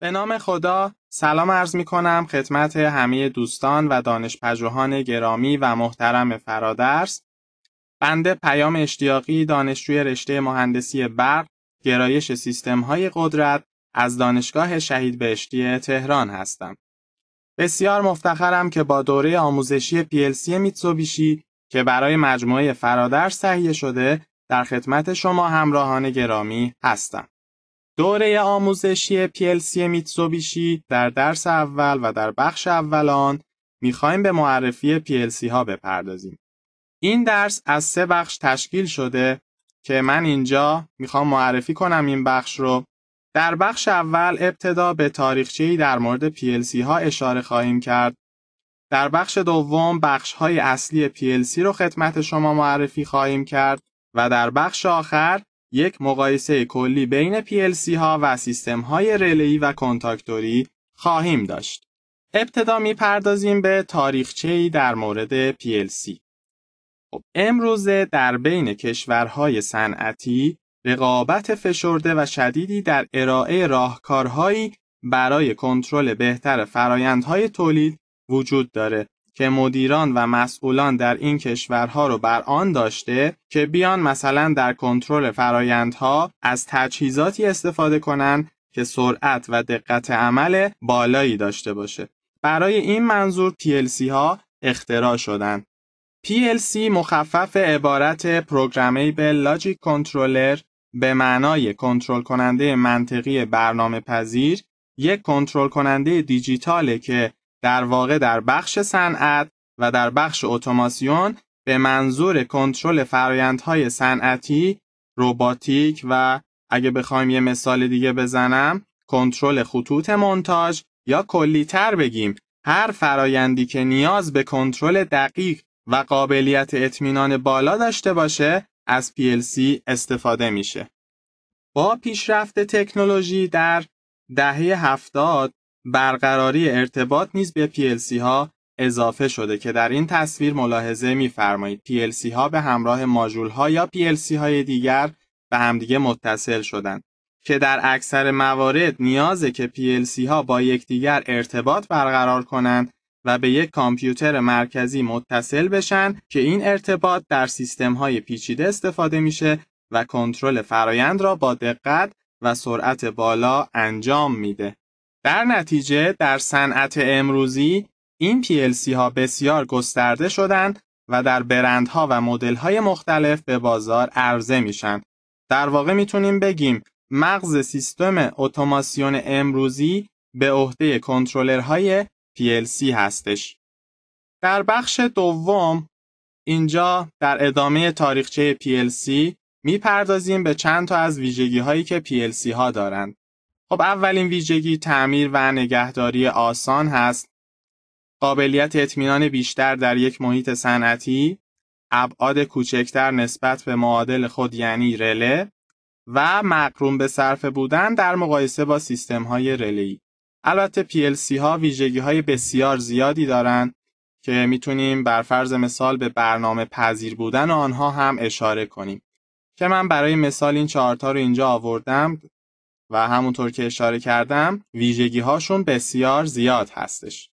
به نام خدا سلام عرض می کنم خدمت همه دوستان و دانشپژوهان گرامی و محترم فرادرس بنده پیام اشتیاقی دانشجوی رشته مهندسی برق گرایش سیستم های قدرت از دانشگاه شهید بهشتی تهران هستم بسیار مفتخرم که با دوره آموزشی PLC میتسوبیشی که برای مجموعه فرادرس تهیه شده در خدمت شما همراهان گرامی هستم دوره آموزشی PLC میتسوبیشی در درس اول و در بخش اولان میخوایم به معرفی PLC ها بپردازیم. این درس از سه بخش تشکیل شده که من اینجا میخوام معرفی کنم این بخش رو. در بخش اول ابتدا به تاریخچهای در مورد PLC ها اشاره خواهیم کرد. در بخش دوم بخش های اصلی PLC رو خدمت شما معرفی خواهیم کرد و در بخش آخر یک مقایسه کلی بین PLC ها و سیستم های ریلی و کنتاکتوری خواهیم داشت. ابتدا میپردازیم به تاریخچه در مورد PLC. خب امروزه در بین کشورهای صنعتی رقابت فشرده و شدیدی در ارائه راهکارهایی برای کنترل بهتر فرایندهای تولید وجود داره که مدیران و مسئولان در این کشورها رو بر آن داشته که بیان مثلا در کنترل فرایندها از تجهیزاتی استفاده کنند که سرعت و دقت عمل بالایی داشته باشه. برای این منظور PLC ها اختراع شدند. PLC مخفف عبارت پروگرامیبل Logic کنترلر به معنای کنترل کننده منطقی برنامه پذیر یک کنترل کننده دیجیتاله که در واقع در بخش صنعت و در بخش اتوماسیون به منظور کنترل فرایندهای صنعتی، روباتیک و اگه بخوایم یه مثال دیگه بزنم کنترل خطوط مونتاژ یا تر بگیم هر فرایندی که نیاز به کنترل دقیق و قابلیت اطمینان بالا داشته باشه از PLC استفاده میشه. با پیشرفت تکنولوژی در دهه هفتاد برقراری ارتباط نیز به PLC ها اضافه شده که در این تصویر ملاحظه می‌فرمایید PLC ها به همراه ماژول ها یا PLC های دیگر به همدیگه متصل شدند که در اکثر موارد نیازه که PLC ها با یکدیگر ارتباط برقرار کنند و به یک کامپیوتر مرکزی متصل بشن که این ارتباط در سیستم های پیچیده استفاده میشه و کنترل فرایند را با دقت و سرعت بالا انجام میده. در نتیجه در صنعت امروزی این PLC ها بسیار گسترده شدند و در برندها و مدل های مختلف به بازار عرضه میشن. در واقع میتونیم بگیم مغز سیستم اتوماسیون امروزی به عهده های PLC هستش. در بخش دوم اینجا در ادامه تاریخچه PLC میپردازیم به چند تا از ویژگی هایی که PLC ها دارند. خب اولین ویژگی تعمیر و نگهداری آسان هست قابلیت اطمینان بیشتر در یک محیط صنعتی ابعاد کوچکتر نسبت به معادل خود یعنی رله و مقروم به صرف بودن در مقایسه با سیستم های البته PLC ها ویژگی های بسیار زیادی دارند که میتونیم بر فرض مثال به برنامه پذیر بودن آنها هم اشاره کنیم که من برای مثال این چهارتا رو اینجا آوردم و همونطور که اشاره کردم ویژگی هاشون بسیار زیاد هستش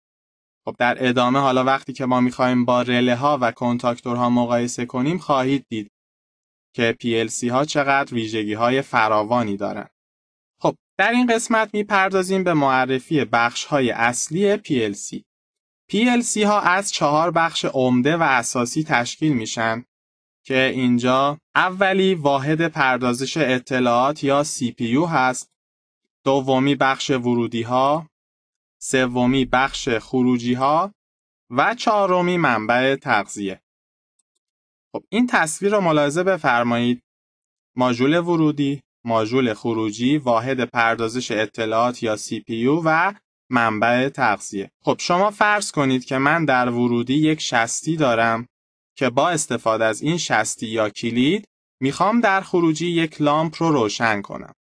خب در ادامه حالا وقتی که ما میخوایم با رله ها و ها مقایسه کنیم خواهید دید که PLC ها چقدر ویژگی های فراوانی دارن خب در این قسمت میپردازیم به معرفی بخش های اصلی PLC PLC ها از چهار بخش عمده و اساسی تشکیل میشن که اینجا اولی واحد پردازش اطلاعات یا CPU هست دومی بخش ورودی ها سومی بخش خروجی ها و چهارمی منبع تغذیه خب این تصویر رو ملاحظه بفرمایید ماژول ورودی ماژول خروجی واحد پردازش اطلاعات یا CPU و منبع تغذیه خب شما فرض کنید که من در ورودی یک شستی دارم که با استفاده از این شستی یا کلید میخوام در خروجی یک لامپ رو روشن کنم.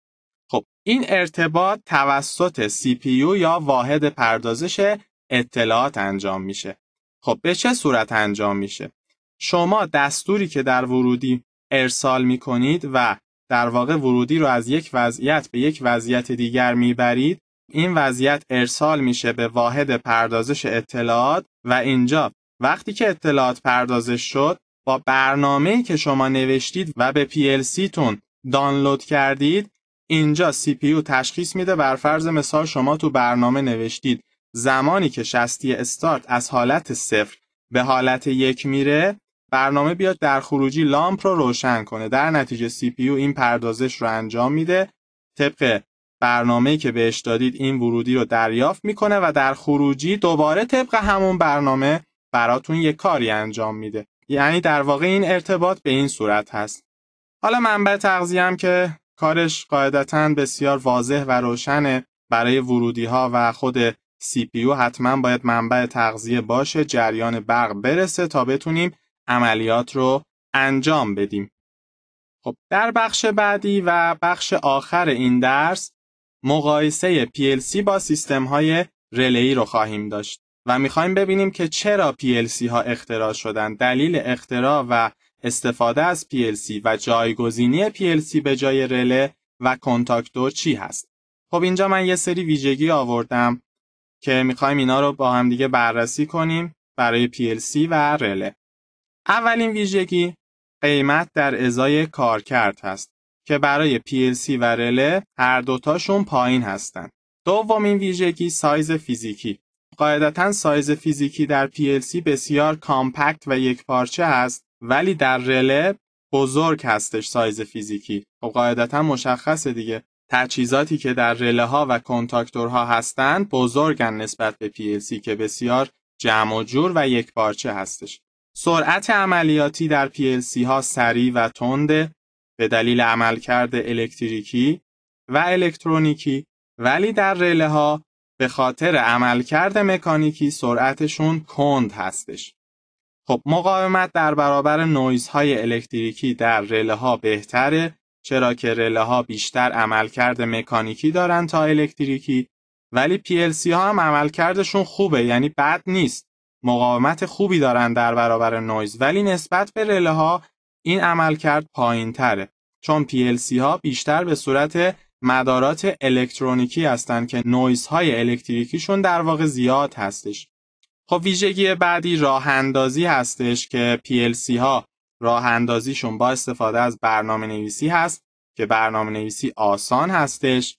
خب این ارتباط توسط CPU یا واحد پردازش اطلاعات انجام میشه. خب به چه صورت انجام میشه؟ شما دستوری که در ورودی ارسال میکنید و در واقع ورودی رو از یک وضعیت به یک وضعیت دیگر میبرید این وضعیت ارسال میشه به واحد پردازش اطلاعات و اینجا وقتی که اطلاعات پردازش شد با برنامه‌ای که شما نوشتید و به PLC تون دانلود کردید اینجا CPU تشخیص میده بر فرض مثال شما تو برنامه نوشتید زمانی که شستی استارت از حالت صفر به حالت یک میره برنامه بیاد در خروجی لامپ رو روشن کنه در نتیجه CPU این پردازش رو انجام میده طبق برنامه که بهش دادید این ورودی رو دریافت میکنه و در خروجی دوباره طبق همون برنامه براتون یه کاری انجام میده یعنی در واقع این ارتباط به این صورت هست حالا منبع تغذیه هم که کارش قاعدتا بسیار واضح و روشنه برای ورودی ها و خود CPU حتما باید منبع تغذیه باشه جریان برق برسه تا بتونیم عملیات رو انجام بدیم خب در بخش بعدی و بخش آخر این درس مقایسه PLC با سیستم های رله‌ای رو خواهیم داشت و میخوایم ببینیم که چرا PLC ها اختراع شدن دلیل اختراع و استفاده از PLC و جایگزینی PLC به جای رله و کنتاکتور چی هست خب اینجا من یه سری ویژگی آوردم که میخوایم اینا رو با هم دیگه بررسی کنیم برای PLC و رله اولین ویژگی قیمت در ازای کارکرد هست که برای PLC و رله هر دوتاشون پایین هستند. دومین ویژگی سایز فیزیکی قاعدتا سایز فیزیکی در PLC بسیار کامپکت و یک پارچه است ولی در رله بزرگ هستش سایز فیزیکی خب قاعدتا مشخصه دیگه تجهیزاتی که در رله ها و کنتاکتورها هستند بزرگن نسبت به PLC که بسیار جمع و جور و یک پارچه هستش سرعت عملیاتی در PLC ها سریع و تنده به دلیل عملکرد الکتریکی و الکترونیکی ولی در رله ها به خاطر عملکرد مکانیکی سرعتشون کند هستش. خب مقاومت در برابر نویزهای الکتریکی در رله ها بهتره چرا که رله ها بیشتر عملکرد مکانیکی دارن تا الکتریکی ولی PLC ها هم عملکردشون خوبه یعنی بد نیست مقاومت خوبی دارن در برابر نویز ولی نسبت به رله ها این عملکرد پایین تره چون PLC ها بیشتر به صورت مدارات الکترونیکی هستند که های الکتریکیشون در واقع زیاد هستش خب ویژگی بعدی راه اندازی هستش که PLC ها راه اندازیشون با استفاده از برنامه نویسی هست که برنامه نویسی آسان هستش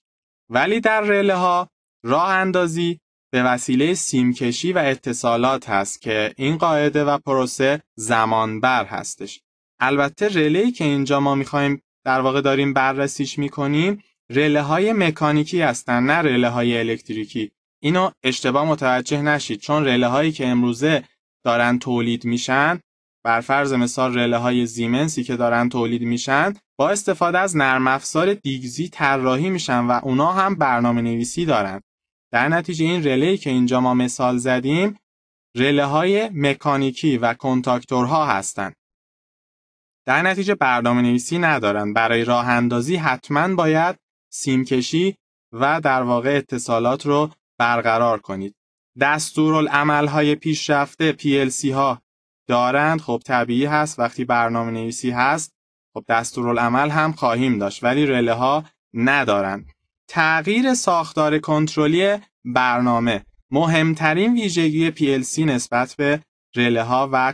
ولی در رله ها راه اندازی به وسیله سیمکشی و اتصالات هست که این قاعده و پروسه زمانبر هستش البته رله که اینجا ما میخوایم در واقع داریم بررسیش میکنیم های مکانیکی هستن نه رله های الکتریکی اینو اشتباه متوجه نشید چون رله هایی که امروزه دارن تولید میشن بر فرض مثال رله های زیمنسی که دارن تولید میشن با استفاده از نرم افزار دیگزی طراحی میشن و اونا هم برنامه نویسی دارن در نتیجه این رله که اینجا ما مثال زدیم رله های مکانیکی و کنتاکتورها هستند در نتیجه برنامه نویسی ندارن برای راه اندازی حتما باید سیمکشی و در واقع اتصالات رو برقرار کنید. دستورالعمل های پیشرفته PLC ها دارند خب طبیعی هست وقتی برنامه نویسی هست خب دستورالعمل هم خواهیم داشت ولی رله ها ندارند. تغییر ساختار کنترلی برنامه مهمترین ویژگی PLC نسبت به رله ها و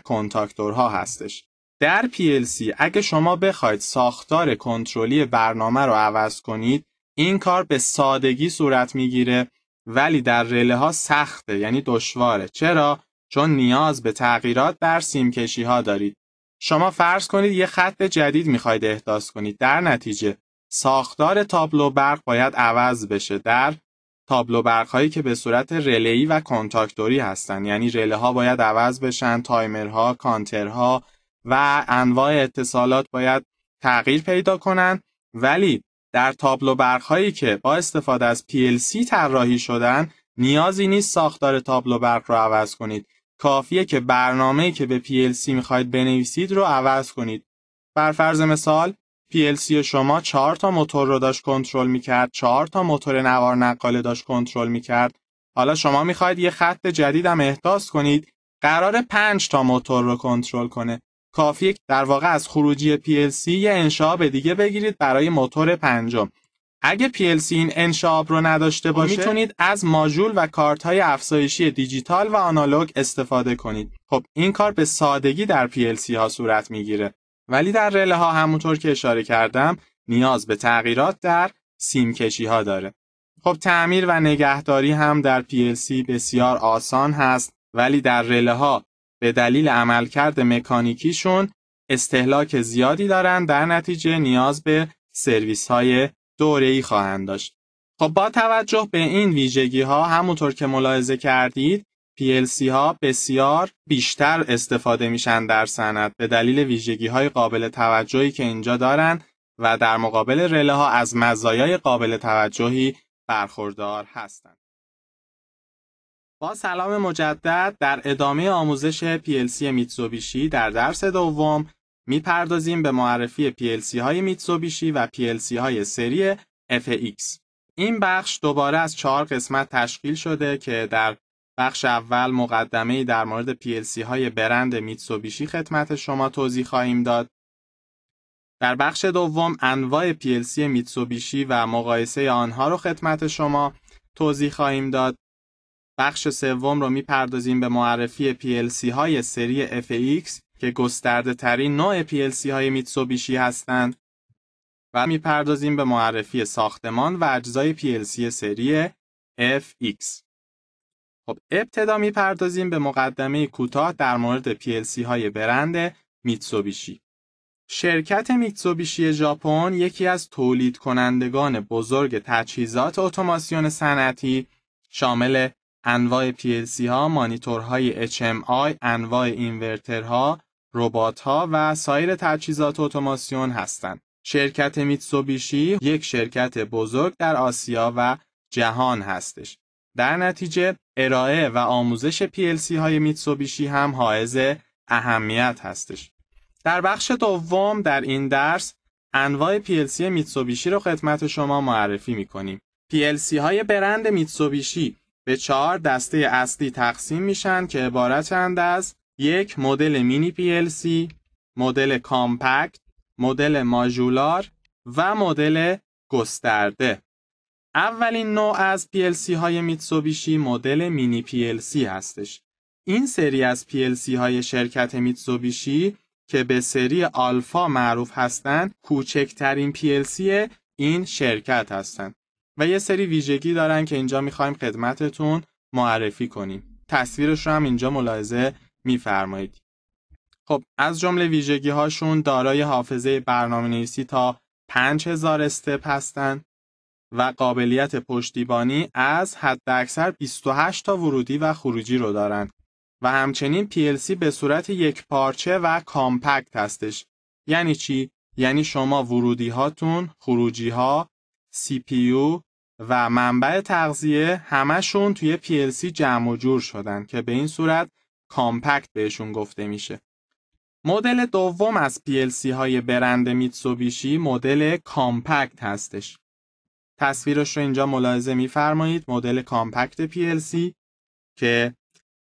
ها هستش. در PLC اگه شما بخواید ساختار کنترلی برنامه رو عوض کنید این کار به سادگی صورت میگیره ولی در رله ها سخته یعنی دشواره چرا چون نیاز به تغییرات در سیم کشی ها دارید شما فرض کنید یه خط جدید میخواید احداث کنید در نتیجه ساختار تابلو برق باید عوض بشه در تابلو برق هایی که به صورت رله‌ای و کنتاکتوری هستن یعنی رله ها باید عوض بشن تایمرها کانترها و انواع اتصالات باید تغییر پیدا کنند ولی در تابلو هایی که با استفاده از PLC طراحی شدن نیازی نیست ساختار تابلو برق رو عوض کنید کافیه که برنامه‌ای که به PLC میخواید بنویسید رو عوض کنید بر فرض مثال PLC شما چهار تا موتور رو داشت کنترل میکرد چهار تا موتور نوار نقاله داشت کنترل میکرد حالا شما میخواید یه خط جدیدم احداث کنید قرار 5 تا موتور رو کنترل کنه کافیه در واقع از خروجی PLC یه انشاب دیگه بگیرید برای موتور پنجم اگه PLC این انشاب رو نداشته خب، باشه میتونید از ماژول و کارت های افزایشی دیجیتال و آنالوگ استفاده کنید خب این کار به سادگی در PLC ها صورت میگیره ولی در رله ها همونطور که اشاره کردم نیاز به تغییرات در سیم کشی ها داره خب تعمیر و نگهداری هم در PLC بسیار آسان هست ولی در رله ها به دلیل عملکرد مکانیکیشون استهلاک زیادی دارن در نتیجه نیاز به سرویس های دوره‌ای خواهند داشت. خب با توجه به این ویژگی ها همونطور که ملاحظه کردید PLC ها بسیار بیشتر استفاده میشن در صنعت به دلیل ویژگی های قابل توجهی که اینجا دارن و در مقابل رله ها از مزایای قابل توجهی برخوردار هستند. با سلام مجدد در ادامه آموزش PLC میتزوبیشی در درس دوم میپردازیم به معرفی PLC های میتسوبیشی و PLC های سری FX. این بخش دوباره از چهار قسمت تشکیل شده که در بخش اول مقدمه در مورد PLC های برند میتزوبیشی خدمت شما توضیح خواهیم داد. در بخش دوم انواع PLC میتزوبیشی و مقایسه آنها رو خدمت شما توضیح خواهیم داد بخش سوم رو میپردازیم به معرفی PLC های سری FX که گسترده ترین نوع PLC های میتسوبیشی هستند و میپردازیم به معرفی ساختمان و اجزای PLC سری FX. خب ابتدا میپردازیم به مقدمه کوتاه در مورد PLC های برند میتسوبیشی. شرکت میتسوبیشی ژاپن یکی از تولید کنندگان بزرگ تجهیزات اتوماسیون صنعتی شامل انواع PLC ها، مانیتورهای HMI، انواع اینورترها، ها و سایر تجهیزات اتوماسیون هستند. شرکت میتسوبیشی یک شرکت بزرگ در آسیا و جهان هستش. در نتیجه ارائه و آموزش PLC های میتسوبیشی هم حائز اهمیت هستش. در بخش دوم در این درس انواع PLC میتسوبیشی رو خدمت شما معرفی می کنیم. PLC های برند میتسوبیشی به چهار دسته اصلی تقسیم میشن که عبارتند از یک مدل مینی سی، مدل کامپکت، مدل ماژولار و مدل گسترده. اولین نوع از سی های میتسوبیشی مدل مینی سی هستش. این سری از سی های شرکت میتسوبیشی که به سری آلفا معروف هستند کوچکترین سی این شرکت هستند. و یه سری ویژگی دارن که اینجا میخوایم خدمتتون معرفی کنیم تصویرش رو هم اینجا ملاحظه میفرمایید خب از جمله ویژگی هاشون دارای حافظه برنامه نویسی تا 5000 استپ هستن و قابلیت پشتیبانی از حد اکثر 28 تا ورودی و خروجی رو دارن و همچنین PLC به صورت یک پارچه و کامپکت هستش یعنی چی؟ یعنی شما ورودی هاتون، خروجی ها، CPU، و منبع تغذیه همشون توی PLC جمع و جور شدن که به این صورت کامپکت بهشون گفته میشه. مدل دوم از PLC های برند میتسوبیشی مدل کامپکت هستش. تصویرش رو اینجا ملاحظه میفرمایید مدل کامپکت PLC که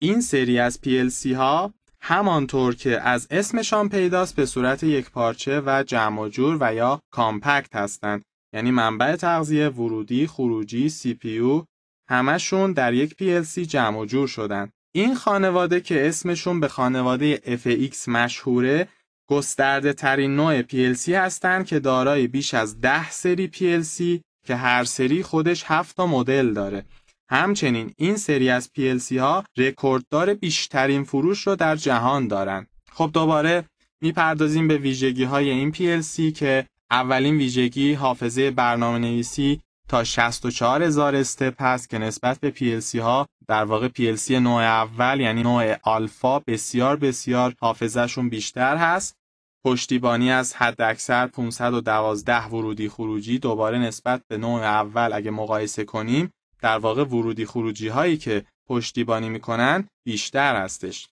این سری از PLC ها همانطور که از اسمشان پیداست به صورت یک پارچه و جمع و جور و یا کامپکت هستند یعنی منبع تغذیه ورودی خروجی سی پی همشون در یک PLC جمع و جور شدن این خانواده که اسمشون به خانواده FX مشهوره گسترده ترین نوع PLC هستند که دارای بیش از ده سری PLC که هر سری خودش هفت تا مدل داره همچنین این سری از PLC ها رکورددار بیشترین فروش رو در جهان دارن خب دوباره میپردازیم به ویژگی های این PLC که اولین ویژگی حافظه برنامه نویسی تا 64 هزار استپ هست که نسبت به PLC ها در واقع PLC نوع اول یعنی نوع آلفا بسیار بسیار حافظهشون بیشتر هست پشتیبانی از حد اکثر 512 ورودی خروجی دوباره نسبت به نوع اول اگه مقایسه کنیم در واقع ورودی خروجی هایی که پشتیبانی میکنن بیشتر هستش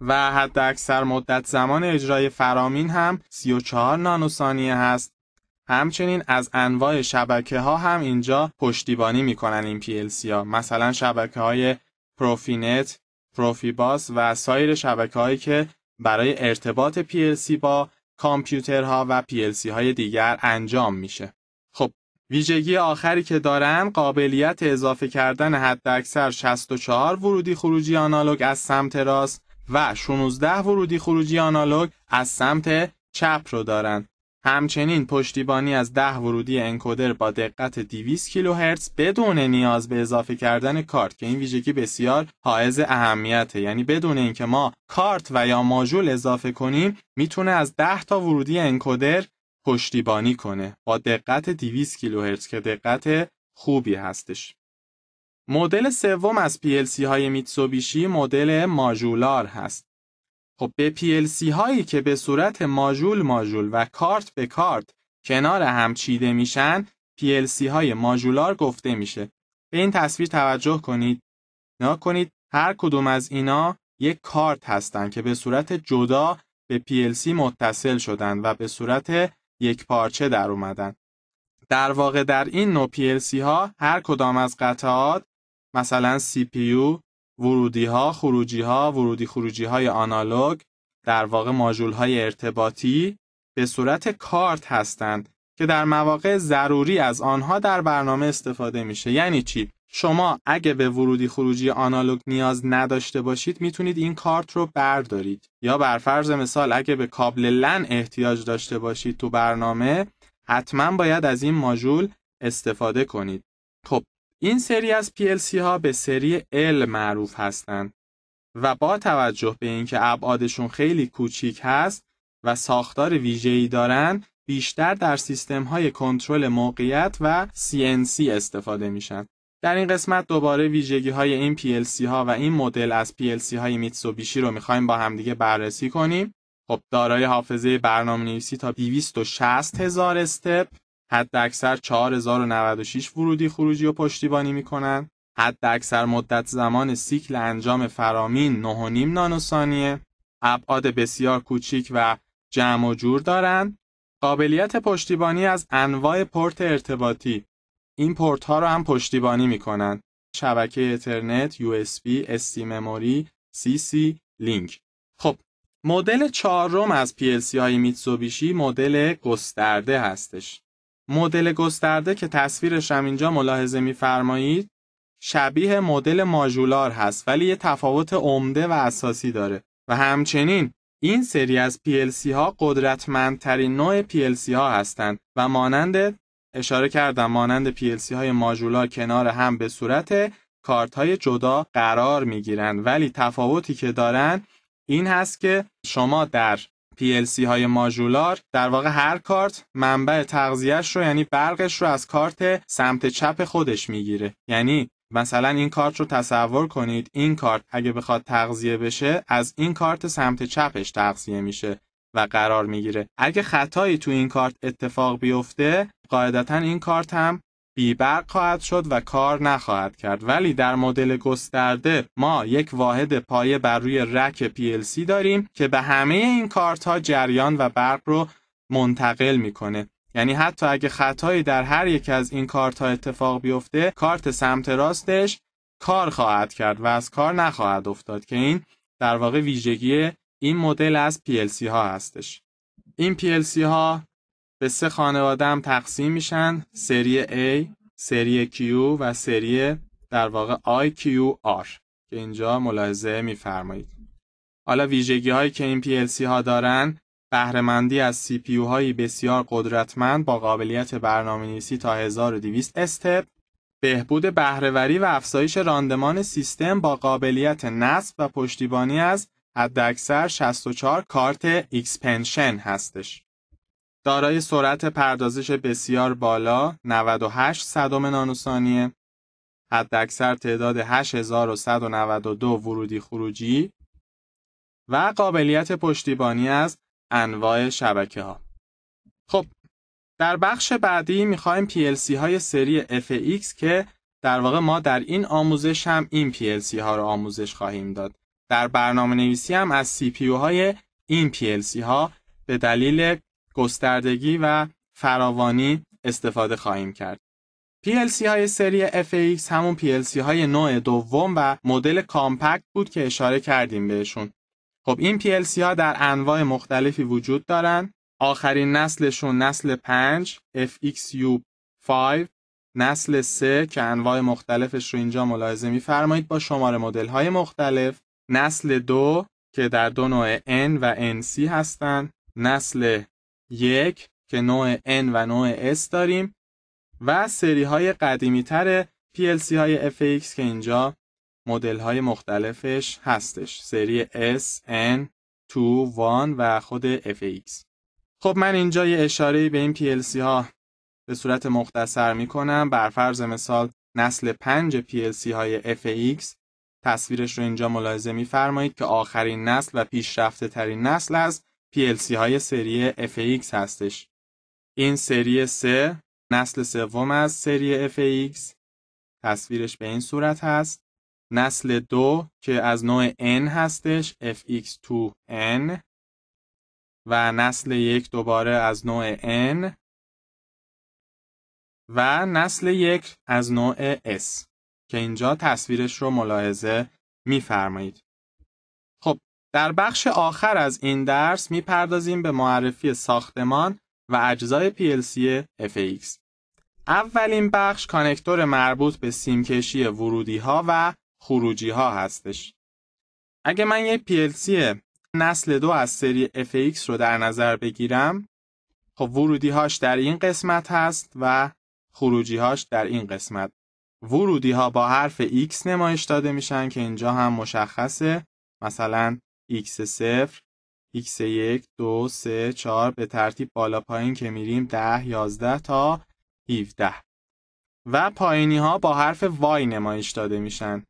و حداکثر مدت زمان اجرای فرامین هم 34 نانو هست همچنین از انواع شبکه ها هم اینجا پشتیبانی میکنن این PLC ها مثلا شبکه های پروفینت، پروفیباس و سایر شبکه هایی که برای ارتباط PLC با کامپیوترها و PLC های دیگر انجام میشه. خب ویژگی آخری که دارن قابلیت اضافه کردن حداکثر 64 ورودی خروجی آنالوگ از سمت راست و 16 ورودی خروجی آنالوگ از سمت چپ رو دارن همچنین پشتیبانی از ده ورودی انکودر با دقت 200 کیلوهرتز بدون نیاز به اضافه کردن کارت که این ویژگی بسیار حائز اهمیته یعنی بدون اینکه ما کارت و یا ماژول اضافه کنیم میتونه از 10 تا ورودی انکودر پشتیبانی کنه با دقت 200 کیلوهرتز که دقت خوبی هستش مدل سوم از PLC های میتسوبیشی مدل ماژولار هست خب به PLC هایی که به صورت ماژول ماژول و کارت به کارت کنار هم چیده میشن PLC های ماژولار گفته میشه به این تصویر توجه کنید نا کنید هر کدوم از اینا یک کارت هستند که به صورت جدا به PLC متصل شدن و به صورت یک پارچه در اومدن در واقع در این نوع PLC ها هر کدام از قطعات مثلا CPU, ورودی ها، خروجی ها، ورودی خروجی های آنالوگ، در واقع ماژول های ارتباطی به صورت کارت هستند که در مواقع ضروری از آنها در برنامه استفاده میشه. یعنی چی؟ شما اگه به ورودی خروجی آنالوگ نیاز نداشته باشید میتونید این کارت رو بردارید یا بر فرض مثال اگه به کابل لن احتیاج داشته باشید تو برنامه حتما باید از این ماژول استفاده کنید. خب این سری از PLC ها به سری L معروف هستند و با توجه به اینکه ابعادشون خیلی کوچیک هست و ساختار ویژه‌ای دارند بیشتر در سیستم های کنترل موقعیت و CNC استفاده میشن. در این قسمت دوباره ویژگی های این PLC ها و این مدل از PLC های میتسوبیشی رو میخوایم با همدیگه بررسی کنیم. خب دارای حافظه برنامه نویسی تا 260 هزار استپ اکثر 4096 ورودی خروجی و پشتیبانی میکنند. حداکثر مدت زمان سیکل انجام فرامین 9.5 نانوسانیه. ابعاد بسیار کوچیک و جمع و جور دارند. قابلیت پشتیبانی از انواع پورت ارتباطی این پورت ها رو هم پشتیبانی می کنند. شبکه اترنت، USB، ST مموری، CC، لینک. خب، مدل چهارم از PLC های میتسوبیشی مدل گسترده هستش. مدل گسترده که تصویرش هم اینجا ملاحظه میفرمایید شبیه مدل ماژولار هست ولی یه تفاوت عمده و اساسی داره و همچنین این سری از PLC ها قدرتمندترین نوع PLC ها هستند و مانند اشاره کردم مانند PLC های ماژولار کنار هم به صورت کارت های جدا قرار می گیرند ولی تفاوتی که دارن این هست که شما در PLC های ماژولار در واقع هر کارت منبع تغذیهش رو یعنی برقش رو از کارت سمت چپ خودش میگیره یعنی مثلا این کارت رو تصور کنید این کارت اگه بخواد تغذیه بشه از این کارت سمت چپش تغذیه میشه و قرار میگیره اگه خطایی تو این کارت اتفاق بیفته قاعدتا این کارت هم برق خواهد شد و کار نخواهد کرد ولی در مدل گسترده ما یک واحد پایه بر روی رک PLC داریم که به همه این کارت ها جریان و برق رو منتقل میکنه یعنی حتی اگه خطایی در هر یک از این کارت ها اتفاق بیفته کارت سمت راستش کار خواهد کرد و از کار نخواهد افتاد که این در واقع ویژگی این مدل از سی ها هستش این سی ها به سه خانواده هم تقسیم میشن سری A، سری Q و سری در واقع IQR که اینجا ملاحظه میفرمایید. حالا ویژگی هایی که این PLC ها دارن بهرهمندی از CPU هایی بسیار قدرتمند با قابلیت برنامه نویسی تا 1200 استپ بهبود بهرهوری و افزایش راندمان سیستم با قابلیت نصب و پشتیبانی از حداکثر 64 کارت اکسپنشن هستش. دارای سرعت پردازش بسیار بالا 98 صدم حد حداکثر تعداد 8192 ورودی خروجی و قابلیت پشتیبانی از انواع شبکه ها. خب در بخش بعدی میخوایم PLC های سری FX که در واقع ما در این آموزش هم این PLC ها رو آموزش خواهیم داد. در برنامه نویسی هم از CPU های این PLC ها به دلیل گستردگی و فراوانی استفاده خواهیم کرد. PLC های سری FX همون PLC های نوع دوم و مدل کامپکت بود که اشاره کردیم بهشون. خب این PLC ها در انواع مختلفی وجود دارن. آخرین نسلشون نسل 5 FXU5 نسل 3 که انواع مختلفش رو اینجا ملاحظه میفرمایید با شماره مدل های مختلف نسل 2 که در دو نوع N و NC هستند نسل یک که نوع N و نوع S داریم و سری های قدیمی تر PLC های FX که اینجا مدل های مختلفش هستش سری S, N, 2, 1 و خود FX خب من اینجا یه اشاره به این PLC ها به صورت مختصر می کنم بر فرض مثال نسل 5 PLC های FX تصویرش رو اینجا ملاحظه می فرمایید که آخرین نسل و پیشرفته ترین نسل است PLC های سری FX هستش. این سری 3 نسل سوم از سری FX تصویرش به این صورت هست. نسل دو که از نوع N هستش FX2N و نسل یک دوباره از نوع N و نسل یک از نوع S که اینجا تصویرش رو ملاحظه میفرمایید. در بخش آخر از این درس میپردازیم به معرفی ساختمان و اجزای PLC FX. اولین بخش کانکتور مربوط به سیمکشی ورودی ها و خروجی ها هستش. اگه من یک PLC نسل دو از سری FX رو در نظر بگیرم خب ورودی هاش در این قسمت هست و خروجی هاش در این قسمت. ورودی ها با حرف X نمایش داده میشن که اینجا هم مشخصه مثلا x0 x1 2 3 4 به ترتیب بالا پایین که میریم 10 11 تا 17 و پایینی ها با حرف y نمایش داده میشن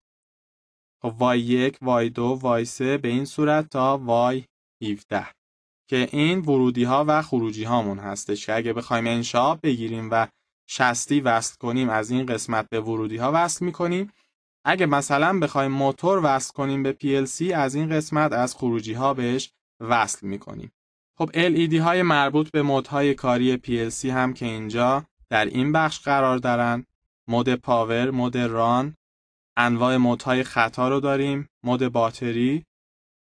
خب y1 y2 y3 به این صورت تا y17 که این ورودی ها و خروجی هامون هستش که اگه بخوایم انشاب بگیریم و شستی وصل کنیم از این قسمت به ورودی ها وصل میکنیم اگه مثلا بخوایم موتور وصل کنیم به PLC از این قسمت از خروجی ها بهش وصل میکنیم. خب LED های مربوط به مودهای کاری PLC هم که اینجا در این بخش قرار دارن مود پاور، مود ران، انواع مودهای خطا رو داریم، مود باتری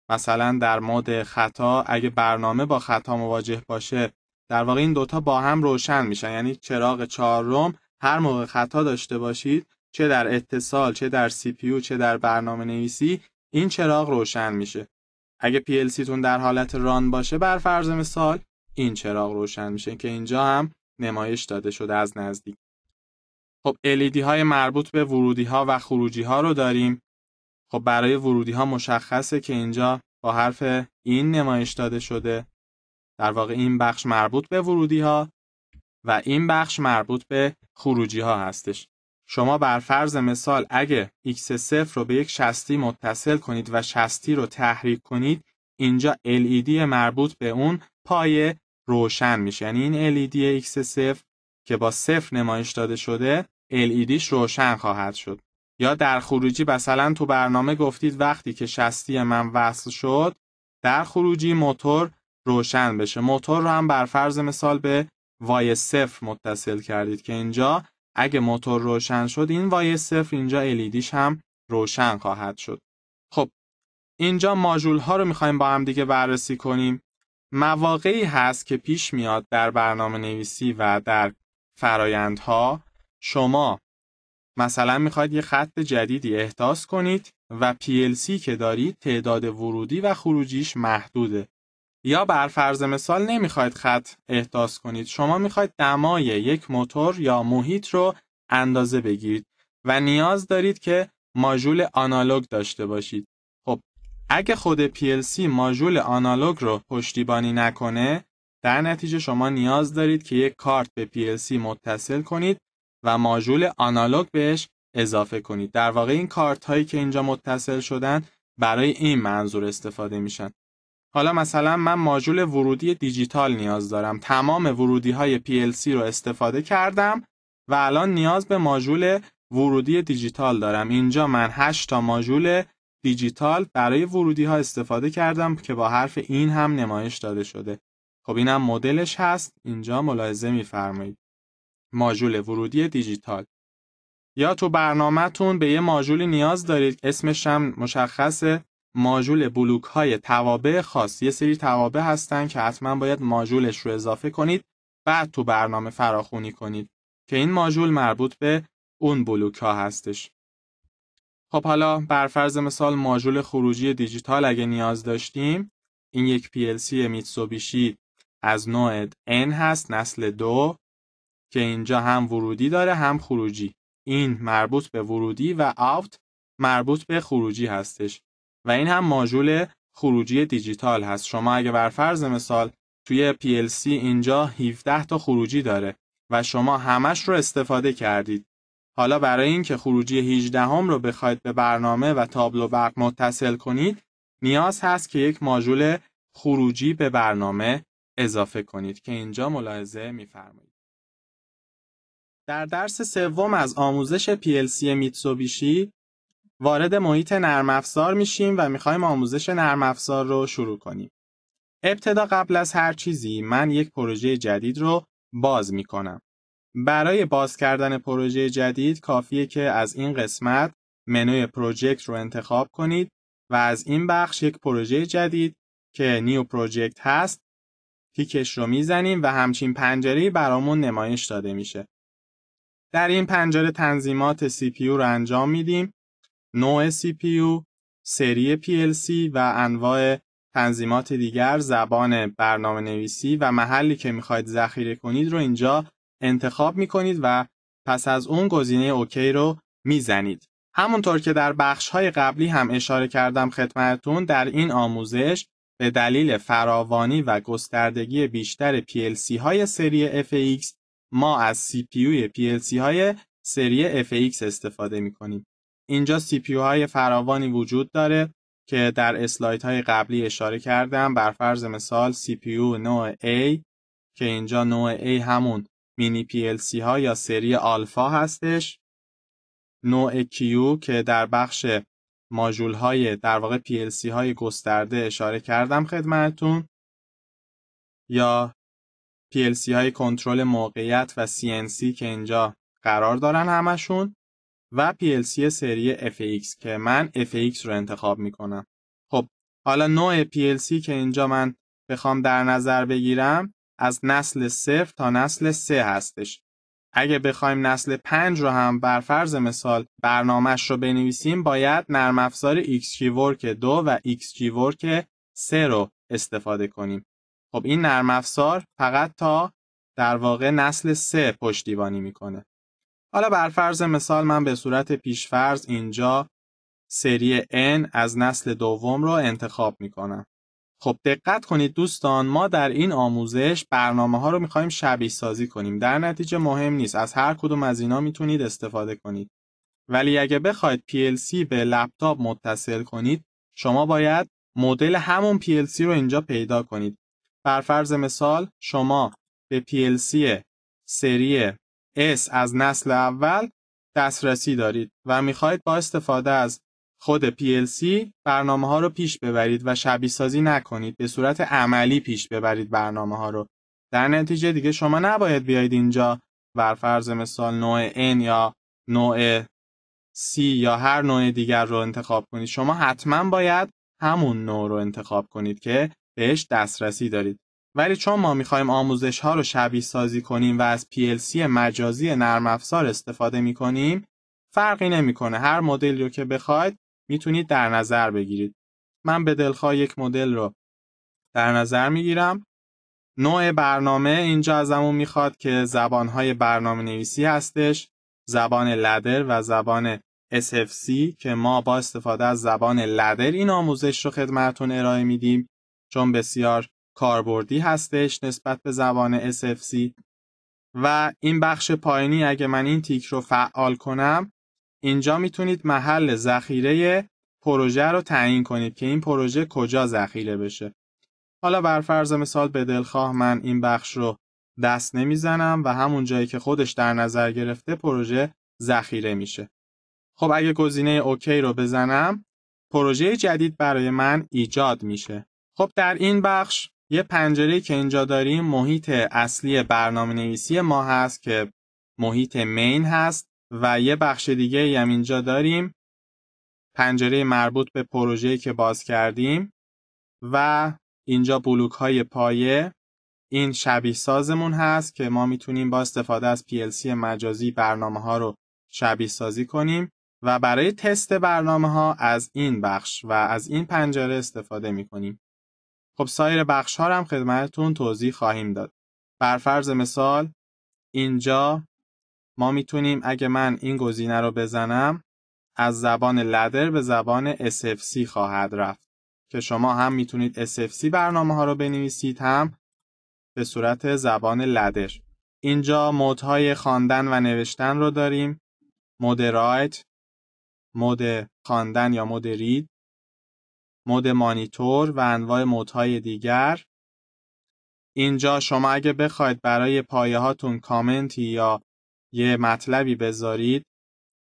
مثلا در مود خطا اگه برنامه با خطا مواجه باشه در واقع این دوتا با هم روشن میشن یعنی چراغ چهارم هر موقع خطا داشته باشید چه در اتصال چه در سی پیو چه در برنامه نویسی این چراغ روشن میشه اگه پی تون در حالت ران باشه بر فرض مثال این چراغ روشن میشه که اینجا هم نمایش داده شده از نزدیک خب LED های مربوط به ورودی ها و خروجی ها رو داریم خب برای ورودی ها مشخصه که اینجا با حرف این نمایش داده شده در واقع این بخش مربوط به ورودی ها و این بخش مربوط به خروجی ها هستش شما بر فرض مثال اگه x 0 رو به یک شستی متصل کنید و شستی رو تحریک کنید اینجا LED مربوط به اون پای روشن میشه یعنی این LED x 0 که با صفر نمایش داده شده LEDش روشن خواهد شد یا در خروجی مثلا تو برنامه گفتید وقتی که شستی من وصل شد در خروجی موتور روشن بشه موتور رو هم بر فرض مثال به وای صفر متصل کردید که اینجا اگه موتور روشن شد این وای صفر اینجا الیدیش e هم روشن خواهد شد خب اینجا ماژول ها رو میخوایم با هم دیگه بررسی کنیم مواقعی هست که پیش میاد در برنامه نویسی و در فرایندها شما مثلا میخواید یه خط جدیدی احداث کنید و PLC که دارید تعداد ورودی و خروجیش محدوده یا بر فرض مثال نمیخواید خط احداث کنید شما میخواید دمای یک موتور یا محیط رو اندازه بگیرید و نیاز دارید که ماژول آنالوگ داشته باشید خب اگه خود PLC ماژول آنالوگ رو پشتیبانی نکنه در نتیجه شما نیاز دارید که یک کارت به PLC متصل کنید و ماژول آنالوگ بهش اضافه کنید در واقع این کارت هایی که اینجا متصل شدن برای این منظور استفاده میشن حالا مثلا من ماژول ورودی دیجیتال نیاز دارم تمام ورودی های PLC رو استفاده کردم و الان نیاز به ماژول ورودی دیجیتال دارم اینجا من 8 تا ماژول دیجیتال برای ورودی ها استفاده کردم که با حرف این هم نمایش داده شده خب اینم مدلش هست اینجا ملاحظه میفرمایید ماژول ورودی دیجیتال یا تو برنامهتون به یه ماژولی نیاز دارید اسمش هم مشخصه ماژول بلوک های توابع خاص یه سری توابع هستن که حتما باید ماژولش رو اضافه کنید بعد تو برنامه فراخونی کنید که این ماژول مربوط به اون بلوک ها هستش خب حالا بر فرض مثال ماژول خروجی دیجیتال اگه نیاز داشتیم این یک PLC میتسوبیشی از نوع N هست نسل دو که اینجا هم ورودی داره هم خروجی این مربوط به ورودی و آوت مربوط به خروجی هستش و این هم ماژول خروجی دیجیتال هست شما اگه بر فرض مثال توی PLC اینجا 17 تا خروجی داره و شما همش رو استفاده کردید حالا برای اینکه خروجی 18 هم رو بخواید به برنامه و تابلو برق متصل کنید نیاز هست که یک ماژول خروجی به برنامه اضافه کنید که اینجا ملاحظه میفرمایید در درس سوم از آموزش PLC میتسوبیشی وارد محیط نرم افزار میشیم و میخوایم آموزش نرم افزار رو شروع کنیم. ابتدا قبل از هر چیزی من یک پروژه جدید رو باز میکنم. برای باز کردن پروژه جدید کافیه که از این قسمت منوی پروژکت رو انتخاب کنید و از این بخش یک پروژه جدید که نیو پروژکت هست تیکش رو میزنیم و همچین پنجره برامون نمایش داده میشه. در این پنجره تنظیمات CPU رو انجام میدیم نوع CPU، سری PLC و انواع تنظیمات دیگر زبان برنامه نویسی و محلی که میخواید ذخیره کنید رو اینجا انتخاب میکنید و پس از اون گزینه اوکی رو میزنید. همونطور که در بخش های قبلی هم اشاره کردم خدمتون در این آموزش به دلیل فراوانی و گستردگی بیشتر PLC های سری FX ما از CPU PLC های سری FX استفاده می اینجا CPU های فراوانی وجود داره که در اسلایت های قبلی اشاره کردم بر فرض مثال پیو نوع A که اینجا نوع A همون مینی سی ها یا سری آلفا هستش نوع Q که در بخش ماژول های در واقع سی های گسترده اشاره کردم خدمتون یا سی های کنترل موقعیت و سی که اینجا قرار دارن همشون و PLC سری FX که من FX رو انتخاب میکنم خب حالا نوع PLC که اینجا من بخوام در نظر بگیرم از نسل 0 تا نسل 3 هستش اگه بخوایم نسل 5 رو هم بر فرض مثال برنامهش رو بنویسیم باید نرم افزار XGWork 2 و XGWork 3 رو استفاده کنیم خب این نرم افزار فقط تا در واقع نسل 3 پشتیبانی میکنه حالا بر فرض مثال من به صورت پیشفرز اینجا سری N از نسل دوم رو انتخاب می کنم. خب دقت کنید دوستان ما در این آموزش برنامه ها رو میخوایم شبیه سازی کنیم در نتیجه مهم نیست از هر کدوم از اینا میتونید استفاده کنید ولی اگه بخواید PLC به لپتاپ متصل کنید شما باید مدل همون PLC رو اینجا پیدا کنید بر فرض مثال شما به PLC سری S از نسل اول دسترسی دارید و میخواهید با استفاده از خود PLC برنامه ها رو پیش ببرید و شبیه سازی نکنید به صورت عملی پیش ببرید برنامه ها رو در نتیجه دیگه شما نباید بیایید اینجا بر فرض مثال نوع N یا نوع C یا هر نوع دیگر رو انتخاب کنید شما حتما باید همون نوع رو انتخاب کنید که بهش دسترسی دارید ولی چون ما میخوایم آموزش ها رو شبیه سازی کنیم و از PLC مجازی نرم افزار استفاده میکنیم فرقی نمیکنه هر مدلی رو که بخواید میتونید در نظر بگیرید من به دلخواه یک مدل رو در نظر میگیرم نوع برنامه اینجا ازمون میخواد که زبانهای برنامه نویسی هستش زبان لدر و زبان SFC که ما با استفاده از زبان لدر این آموزش رو خدمتون ارائه میدیم چون بسیار کاربردی هستش نسبت به زبان SFC و این بخش پایینی اگه من این تیک رو فعال کنم اینجا میتونید محل ذخیره پروژه رو تعیین کنید که این پروژه کجا ذخیره بشه حالا بر فرض مثال به دلخواه من این بخش رو دست نمیزنم و همون جایی که خودش در نظر گرفته پروژه ذخیره میشه خب اگه گزینه اوکی رو بزنم پروژه جدید برای من ایجاد میشه خب در این بخش یه پنجره که اینجا داریم محیط اصلی برنامه نویسی ما هست که محیط مین هست و یه بخش دیگه هم اینجا داریم پنجره مربوط به پروژه که باز کردیم و اینجا بلوک های پایه این شبیه سازمون هست که ما میتونیم با استفاده از PLC مجازی برنامه ها رو شبیه سازی کنیم و برای تست برنامه ها از این بخش و از این پنجره استفاده می کنیم. خب سایر بخش ها هم خدمتتون توضیح خواهیم داد بر فرض مثال اینجا ما میتونیم اگه من این گزینه رو بزنم از زبان لدر به زبان SFC خواهد رفت که شما هم میتونید SFC برنامه ها رو بنویسید هم به صورت زبان لدر اینجا مودهای خواندن و نوشتن رو داریم مود رایت مود خواندن یا مود رید مود مانیتور و انواع مودهای دیگر اینجا شما اگه بخواید برای پایه هاتون کامنتی یا یه مطلبی بذارید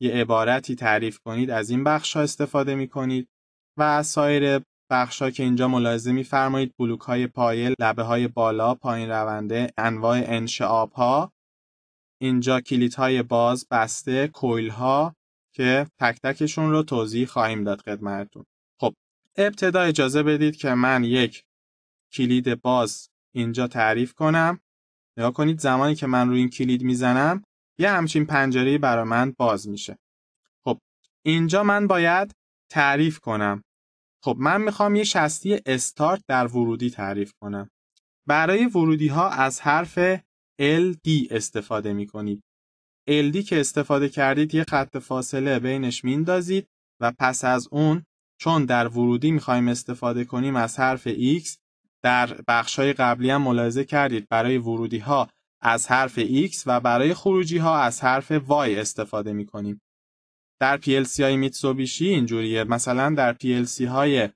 یه عبارتی تعریف کنید از این بخش ها استفاده می کنید و از سایر بخش ها که اینجا ملاحظه می فرمایید بلوک های پایه لبه های بالا پایین رونده انواع انشعاب ها اینجا کلیت های باز بسته کویل ها که تک تکشون رو توضیح خواهیم داد خدمتتون ابتدا اجازه بدید که من یک کلید باز اینجا تعریف کنم نگاه کنید زمانی که من روی این کلید میزنم یه همچین پنجره برای من باز میشه خب اینجا من باید تعریف کنم خب من میخوام یه شستی استارت در ورودی تعریف کنم برای ورودی ها از حرف LD استفاده می کنید. LD که استفاده کردید یه خط فاصله بینش میندازید و پس از اون چون در ورودی میخوایم استفاده کنیم از حرف x در های قبلی هم ملاحظه کردید برای ورودی ها از حرف x و برای خروجی ها از حرف y استفاده می کنیم. در PLC های میتسوبیشی اینجوریه مثلا در PLC های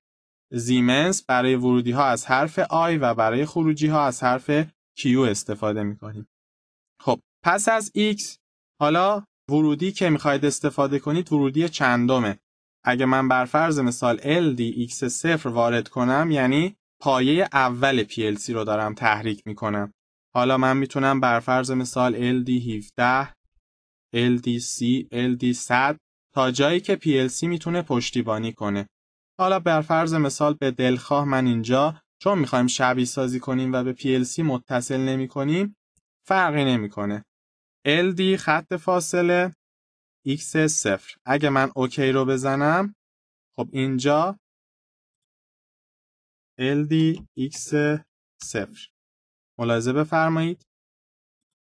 زیمنس برای ورودی ها از حرف i و برای خروجی ها از حرف q استفاده می کنیم. خب پس از x حالا ورودی که میخواید استفاده کنید ورودی چندمه اگه من بر فرض مثال LDX 0 وارد کنم یعنی پایه اول PLC رو دارم تحریک میکنم. حالا من میتونم بر فرض مثال LD17 LDC LD100 تا جایی که PLC میتونه پشتیبانی کنه. حالا بر فرض مثال به دلخواه من اینجا چون میخوایم شبیه سازی کنیم و به PLC متصل نمی کنیم فرقی نمیکنه. LD خط فاصله x صفر اگه من اوکی رو بزنم خب اینجا LD x صفر ملاحظه بفرمایید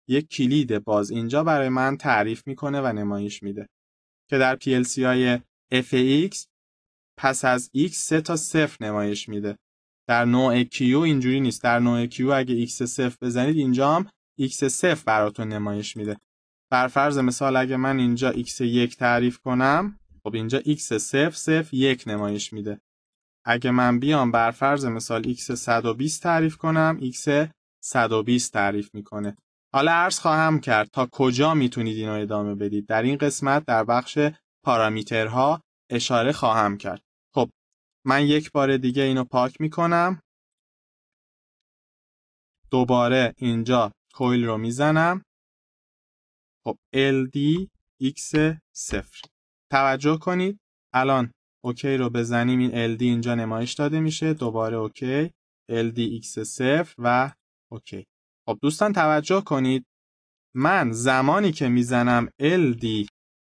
یک کلید باز اینجا برای من تعریف میکنه و نمایش میده که در PLC های FX پس از x سه تا صفر نمایش میده در نوع Q اینجوری نیست در نوع Q اگه x صفر بزنید اینجا هم x صفر براتون نمایش میده بر فرض مثال اگه من اینجا x یک تعریف کنم خب اینجا x 0 0 یک نمایش میده اگه من بیام بر فرض مثال x 120 تعریف کنم x 120 تعریف میکنه حالا عرض خواهم کرد تا کجا میتونید اینو ادامه بدید در این قسمت در بخش پارامیترها اشاره خواهم کرد خب من یک بار دیگه اینو پاک میکنم دوباره اینجا کویل رو میزنم خب LD X صفر توجه کنید الان اوکی رو بزنیم این LD اینجا نمایش داده میشه دوباره اوکی LD X صفر و اوکی خب دوستان توجه کنید من زمانی که میزنم LD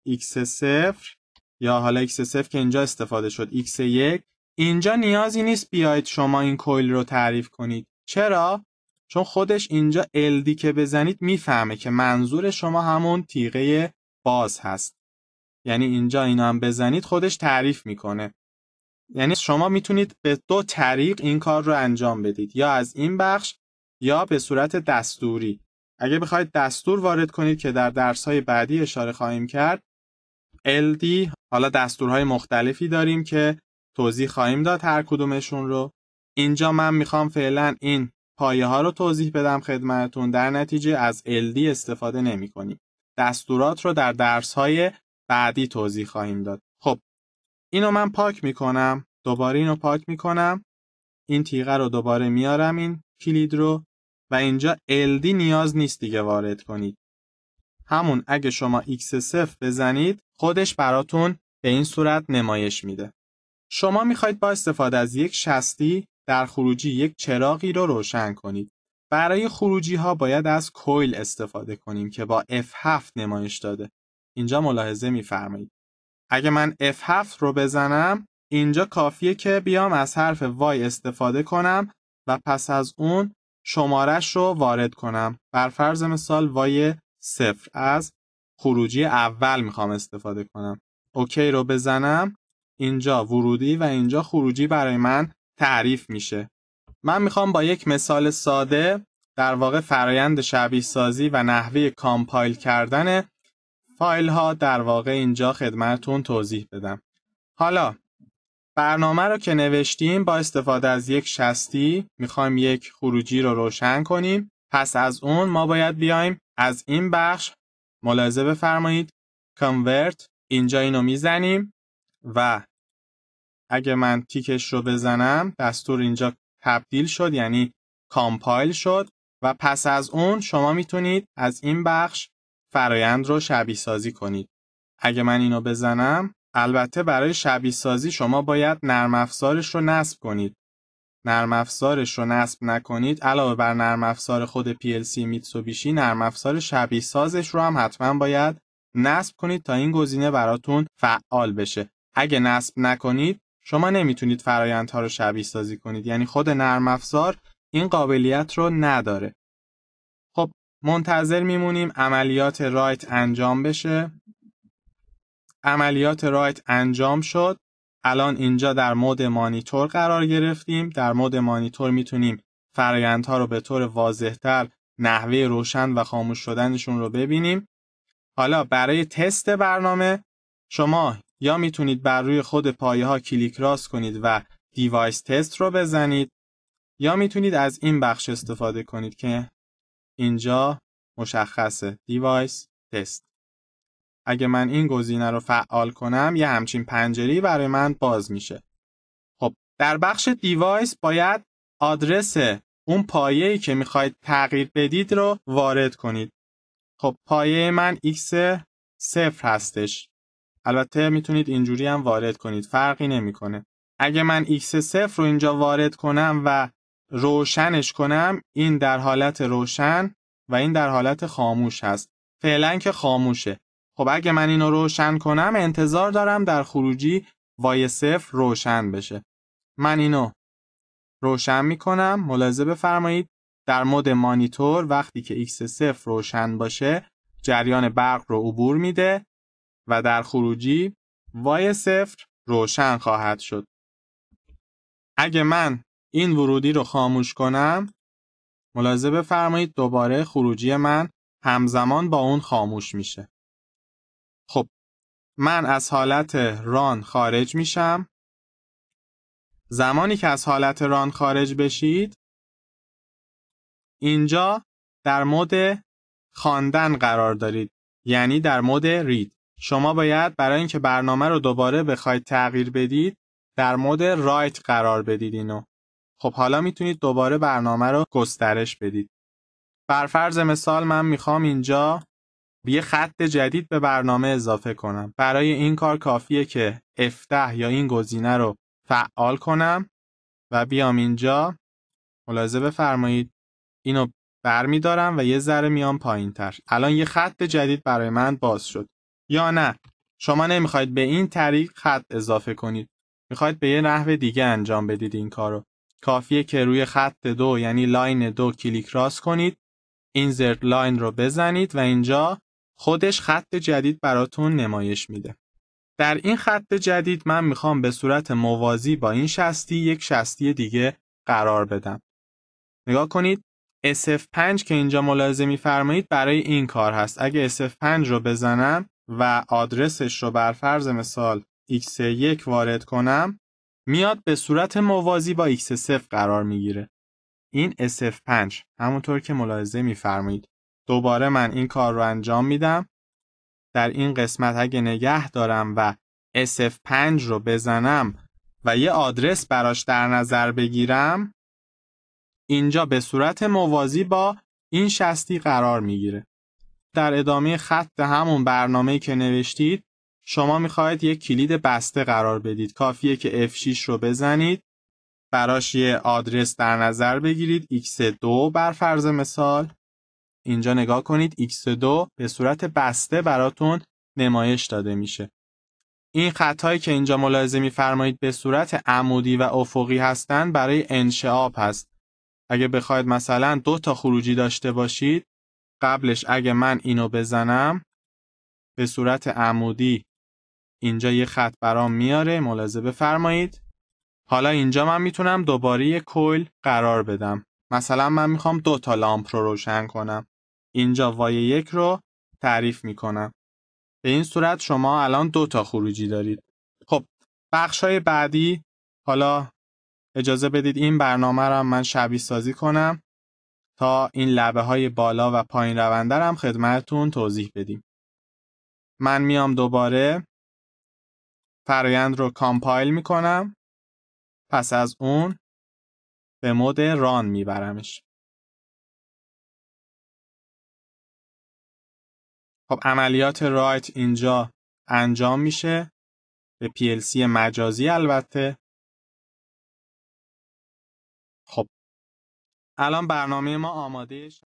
X صفر یا حالا X صفر که اینجا استفاده شد X 1 اینجا نیازی نیست بیاید شما این کویل رو تعریف کنید چرا؟ چون خودش اینجا LD که بزنید میفهمه که منظور شما همون تیغه باز هست یعنی اینجا اینا هم بزنید خودش تعریف میکنه یعنی شما میتونید به دو طریق این کار رو انجام بدید یا از این بخش یا به صورت دستوری اگه بخواید دستور وارد کنید که در های بعدی اشاره خواهیم کرد LD حالا دستورهای مختلفی داریم که توضیح خواهیم داد هر کدومشون رو اینجا من میخوام فعلا این پایه ها رو توضیح بدم خدمتون در نتیجه از LD استفاده نمی کنی. دستورات رو در درس های بعدی توضیح خواهیم داد. خب اینو من پاک می کنم. دوباره اینو پاک می کنم. این تیغه رو دوباره میارم این کلید رو و اینجا LD نیاز نیست دیگه وارد کنید. همون اگه شما X0 بزنید خودش براتون به این صورت نمایش میده. شما میخواید با استفاده از یک شستی در خروجی یک چراغی رو روشن کنید. برای خروجی ها باید از کویل استفاده کنیم که با F7 نمایش داده. اینجا ملاحظه میفرمایید. اگه من F7 رو بزنم اینجا کافیه که بیام از حرف Y استفاده کنم و پس از اون شمارش رو وارد کنم. بر فرض مثال Y صفر از خروجی اول میخوام استفاده کنم. اوکی رو بزنم اینجا ورودی و اینجا خروجی برای من تعریف میشه من میخوام با یک مثال ساده در واقع فرایند شبیه سازی و نحوه کامپایل کردن فایل ها در واقع اینجا خدمتون توضیح بدم حالا برنامه رو که نوشتیم با استفاده از یک شستی میخوایم یک خروجی رو روشن کنیم پس از اون ما باید بیایم از این بخش ملاحظه بفرمایید convert اینجا اینو میزنیم و اگه من تیکش رو بزنم دستور اینجا تبدیل شد یعنی کامپایل شد و پس از اون شما میتونید از این بخش فرایند رو شبیه سازی کنید. اگه من اینو بزنم البته برای شبیه سازی شما باید نرم افزارش رو نصب کنید. نرم افزارش رو نصب نکنید علاوه بر نرم افزار خود PLC میتسوبیشی نرم افزار شبیه سازش رو هم حتما باید نصب کنید تا این گزینه براتون فعال بشه. اگه نصب نکنید شما نمیتونید فرایندها رو شبیه سازی کنید یعنی خود نرم افزار این قابلیت رو نداره خب منتظر میمونیم عملیات رایت انجام بشه عملیات رایت انجام شد الان اینجا در مود مانیتور قرار گرفتیم در مود مانیتور میتونیم فرایندها رو به طور واضحتر نحوه روشن و خاموش شدنشون رو ببینیم حالا برای تست برنامه شما یا میتونید بر روی خود پایه ها کلیک راست کنید و دیوایس تست رو بزنید یا میتونید از این بخش استفاده کنید که اینجا مشخصه دیوایس تست اگه من این گزینه رو فعال کنم یه همچین پنجری برای من باز میشه خب در بخش دیوایس باید آدرس اون پایه‌ای که میخواید تغییر بدید رو وارد کنید خب پایه من x صفر هستش البته میتونید اینجوری هم وارد کنید فرقی نمیکنه اگه من x صفر رو اینجا وارد کنم و روشنش کنم این در حالت روشن و این در حالت خاموش هست فعلا که خاموشه خب اگه من اینو روشن کنم انتظار دارم در خروجی وای صفر روشن بشه من اینو روشن میکنم ملاحظه بفرمایید در مود مانیتور وقتی که x صفر روشن باشه جریان برق رو عبور میده و در خروجی وای صفر روشن خواهد شد. اگه من این ورودی رو خاموش کنم ملاحظه بفرمایید دوباره خروجی من همزمان با اون خاموش میشه. خب من از حالت ران خارج میشم. زمانی که از حالت ران خارج بشید اینجا در مود خواندن قرار دارید یعنی در مود رید. شما باید برای اینکه برنامه رو دوباره بخواید تغییر بدید در مود رایت قرار بدید اینو خب حالا میتونید دوباره برنامه رو گسترش بدید بر فرض مثال من میخوام اینجا یه خط جدید به برنامه اضافه کنم برای این کار کافیه که F10 یا این گزینه رو فعال کنم و بیام اینجا ملاحظه بفرمایید اینو برمیدارم و یه ذره میام پایین تر الان یه خط جدید برای من باز شد یا نه شما نمیخواید به این طریق خط اضافه کنید میخواید به یه نحو دیگه انجام بدید این کارو کافیه که روی خط دو یعنی لاین دو کلیک راست کنید زرد لاین رو بزنید و اینجا خودش خط جدید براتون نمایش میده در این خط جدید من میخوام به صورت موازی با این شستی یک شستی دیگه قرار بدم نگاه کنید SF5 که اینجا ملاحظه میفرمایید برای این کار هست اگه SF5 رو بزنم و آدرسش رو بر فرض مثال x1 وارد کنم میاد به صورت موازی با x0 قرار میگیره. این SF5 همونطور که ملاحظه میفرمایید. دوباره من این کار رو انجام میدم. در این قسمت اگه نگه دارم و SF5 رو بزنم و یه آدرس براش در نظر بگیرم اینجا به صورت موازی با این شستی قرار میگیره. در ادامه خط همون برنامه که نوشتید شما میخواید یک کلید بسته قرار بدید کافیه که F6 رو بزنید براش یه آدرس در نظر بگیرید x2 بر فرض مثال اینجا نگاه کنید x2 به صورت بسته براتون نمایش داده میشه این خطهایی که اینجا ملاحظه میفرمایید به صورت عمودی و افقی هستند برای انشعاب هست اگه بخواید مثلا دو تا خروجی داشته باشید قبلش اگه من اینو بزنم به صورت عمودی اینجا یه خط برام میاره ملاحظه بفرمایید حالا اینجا من میتونم دوباره یه کویل قرار بدم مثلا من میخوام دو تا لامپ رو روشن کنم اینجا وای یک رو تعریف میکنم به این صورت شما الان دو تا خروجی دارید خب بخش های بعدی حالا اجازه بدید این برنامه رو من شبیه سازی کنم تا این لبه های بالا و پایین رونده هم خدمتتون توضیح بدیم. من میام دوباره فرایند رو کامپایل میکنم پس از اون به مود ران میبرمش. خب عملیات رایت اینجا انجام میشه به PLC مجازی البته الان برنامه ما آماده